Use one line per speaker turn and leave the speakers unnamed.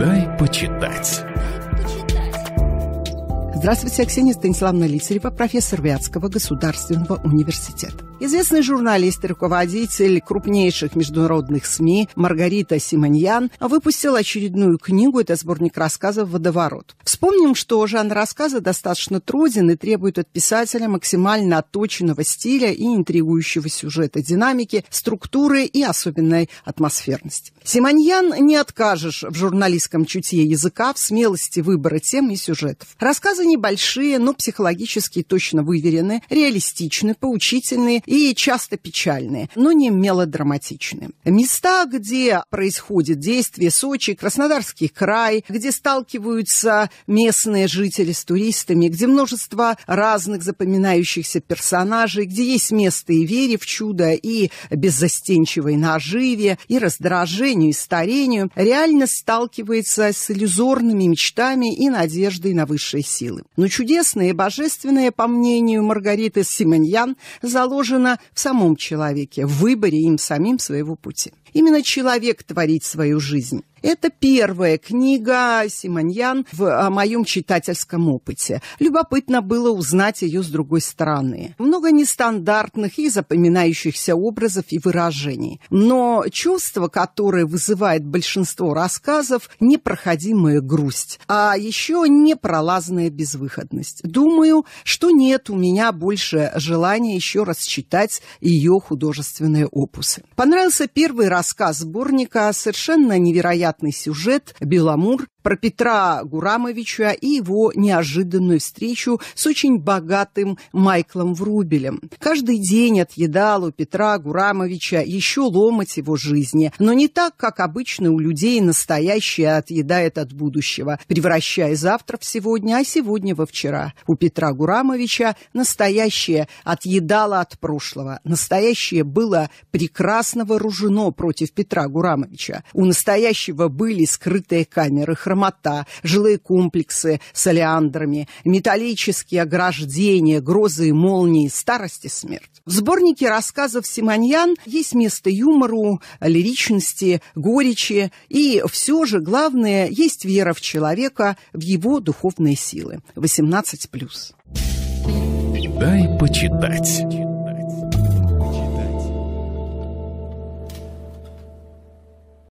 Дай почитать. Здравствуйте, я Ксения Станиславовна Лицарева, профессор Вятского государственного университета. Известный журналист и руководитель крупнейших международных СМИ Маргарита Симоньян выпустил очередную книгу, это сборник рассказов «Водоворот». Вспомним, что жанр рассказа достаточно труден и требует от писателя максимально отточенного стиля и интригующего сюжета, динамики, структуры и особенной атмосферности. Симоньян не откажешь в журналистском чутье языка, в смелости выбора тем и сюжетов. Рассказы небольшие, но психологически точно выверены, реалистичны, поучительные и часто печальные, но не мелодраматичные. Места, где происходит действие Сочи, Краснодарский край, где сталкиваются местные жители с туристами, где множество разных запоминающихся персонажей, где есть место и вере в чудо, и беззастенчивой наживе, и раздражению, и старению, реально сталкивается с иллюзорными мечтами и надеждой на высшие силы. Но чудесные, и божественное, по мнению Маргариты Симоньян, заложены заложена в самом человеке, в выборе им самим своего пути. Именно человек творит свою жизнь. Это первая книга Симоньян в а, моем читательском опыте. Любопытно было узнать ее с другой стороны. Много нестандартных и запоминающихся образов и выражений. Но чувство, которое вызывает большинство рассказов, непроходимая грусть, а еще непролазная безвыходность. Думаю, что нет у меня больше желания еще раз читать ее художественные опусы. Понравился первый рассказ сборника «Совершенно невероятно невероятный сюжет «Беломур» про Петра Гурамовича и его неожиданную встречу с очень богатым Майклом Врубелем. Каждый день отъедал у Петра Гурамовича еще ломать его жизни, но не так, как обычно у людей настоящее отъедает от будущего, превращая завтра в сегодня, а сегодня во вчера. У Петра Гурамовича настоящее отъедало от прошлого, настоящее было прекрасно вооружено против Петра Гурамовича. У настоящего этого были скрытые камеры, хромота, жилые комплексы с олеандрами, металлические ограждения, грозы и молнии, старость и смерть. В сборнике рассказов Симоньян есть место юмору, лиричности, горечи, и все же главное, есть вера в человека, в его духовные силы. 18+. Дай почитать.